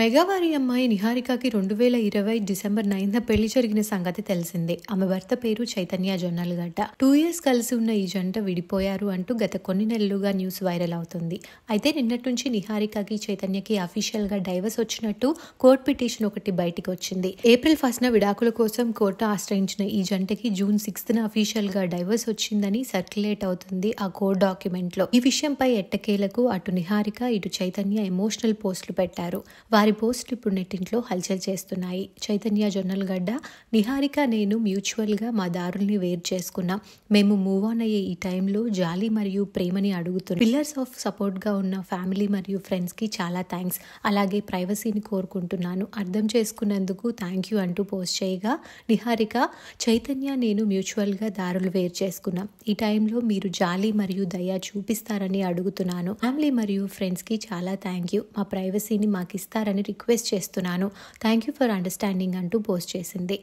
మెగావారి అమ్మాయి నిహారికకి రెండు వేల ఇరవై డిసెంబర్ నైన్త్ పెళ్లి జరిగిన సంగతి తెలిసిందే ఆమె భర్త పేరు చైతన్య గడ్డ టూ ఇయర్స్ కలిసి ఉన్న ఈ జంట విడిపోయారు అంటూ గత కొన్ని నెలలుగా న్యూస్ వైరల్ అవుతుంది అయితే నిన్నటి నుంచి నిహారికకి చైతన్యకి అఫీషియల్ గా డైవర్స్ వచ్చినట్టు కోర్టు పిటిషన్ ఒకటి బయటికి వచ్చింది ఏప్రిల్ ఫస్ట్ న విడాకుల కోసం కోర్టు ఆశ్రయించిన ఈ జంటకి జూన్ సిక్స్త్ న అఫీషియల్ గా డైవర్స్ వచ్చిందని సర్క్యులేట్ అవుతుంది ఆ కోర్టు డాక్యుమెంట్ లో ఈ విషయంపై ఎట్టకేలకు అటు నిహారిక ఇటు చైతన్య ఎమోషనల్ పోస్టులు పెట్టారు వారి పోస్టులు ఇప్పుడు నెట్టింట్లో హల్చల్ చేస్తున్నాయి చైతన్య గడ్డ నిహారిక నేను మ్యూచువల్గా మా దారుల్ని వేరు చేసుకున్నాం మేము మూవ్ ఆన్ అయ్యే ఈ టైంలో జాలి మరియు ప్రేమని అడుగుతున్నాం పిల్లర్స్ ఆఫ్ సపోర్ట్గా ఉన్న ఫ్యామిలీ మరియు ఫ్రెండ్స్కి చాలా థ్యాంక్స్ అలాగే ప్రైవసీని కోరుకుంటున్నాను అర్థం చేసుకున్నందుకు థ్యాంక్ యూ అంటూ పోస్ట్ చేయగా నిహారిక చైతన్య నేను మ్యూచువల్గా దారులు వేరు చేసుకున్నాం ఈ టైంలో మీరు జాలి మరియు దయా చూపిస్తారని అడుగుతున్నాను ఫ్యామిలీ మరియు ఫ్రెండ్స్కి చాలా థ్యాంక్ యూ మా ప్రైవసీని మాకు ఇస్తారని అని రిక్వెస్ట్ చేస్తున్నాను థ్యాంక్ యూ ఫర్ అండర్స్టాండింగ్ అంటూ పోస్ట్ చేసింది